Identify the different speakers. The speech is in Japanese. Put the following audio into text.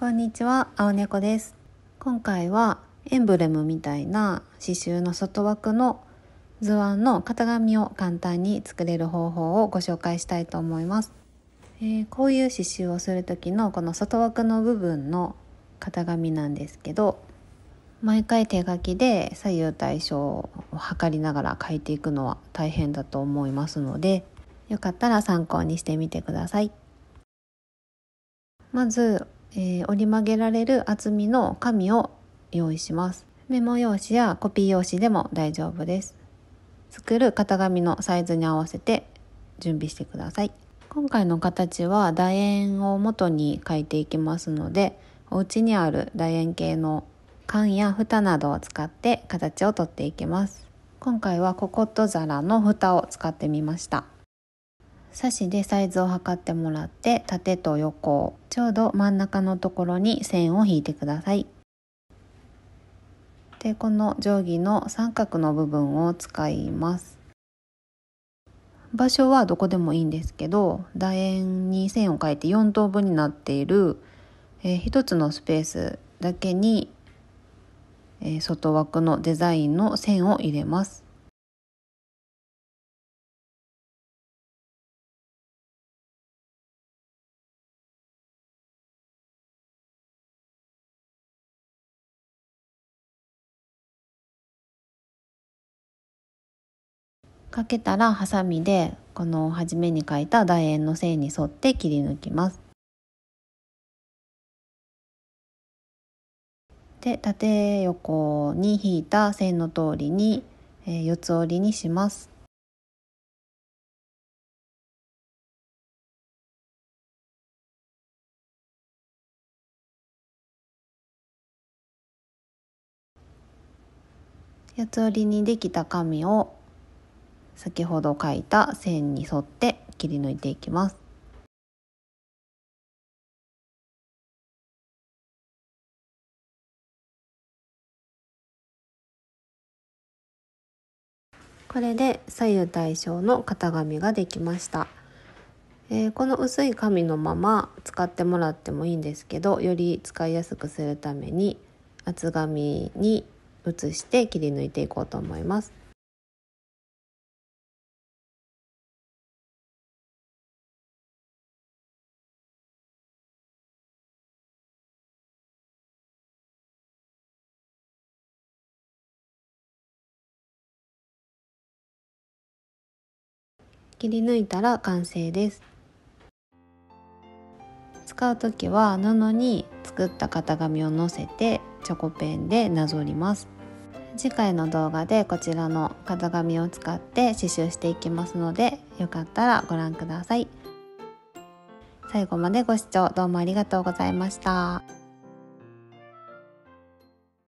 Speaker 1: こんにちは、青猫です。今回はエンブレムみたいな刺繍の外枠の図案の型紙を簡単に作れる方法をご紹介したいと思います。えー、こういう刺繍をする時のこの外枠の部分の型紙なんですけど毎回手書きで左右対称を測りながら書いていくのは大変だと思いますのでよかったら参考にしてみてください。まずえー、折り曲げられる厚みの紙を用意しますメモ用紙やコピー用紙でも大丈夫です作る型紙のサイズに合わせて準備してください今回の形は楕円を元に描いていきますのでお家にある楕円形の缶や蓋などを使って形をとっていきます今回はココット皿の蓋を使ってみました差しでサイズを測ってもらって縦と横ちょうど真ん中のところに線を引いてくださいでこの定規の三角の部分を使います場所はどこでもいいんですけど楕円に線を描いて4等分になっている、えー、1つのスペースだけに、えー、外枠
Speaker 2: のデザインの線を入れますかけたらハサミで
Speaker 3: この初めに書いた楕円の線に沿って切り抜きます。で縦横に引い
Speaker 2: た線の通りに、えー、四つ折りにします。
Speaker 3: 四つ折りにできた紙を先ほど書いた線
Speaker 2: に沿って切り抜いていきます。これで左右対称の型紙
Speaker 1: ができました、えー、この薄い紙のまま使ってもらってもいいんですけどより使いやすくするために厚紙に移し
Speaker 2: て切り抜いていこうと思います
Speaker 3: 切り抜いたら完成です使う時は
Speaker 1: 布に作った型紙をのせてチョコペンでなぞります次回の動画でこちらの型紙を使って刺繍していきますのでよかったらご覧ください最後までご視聴どうもありがとうございました。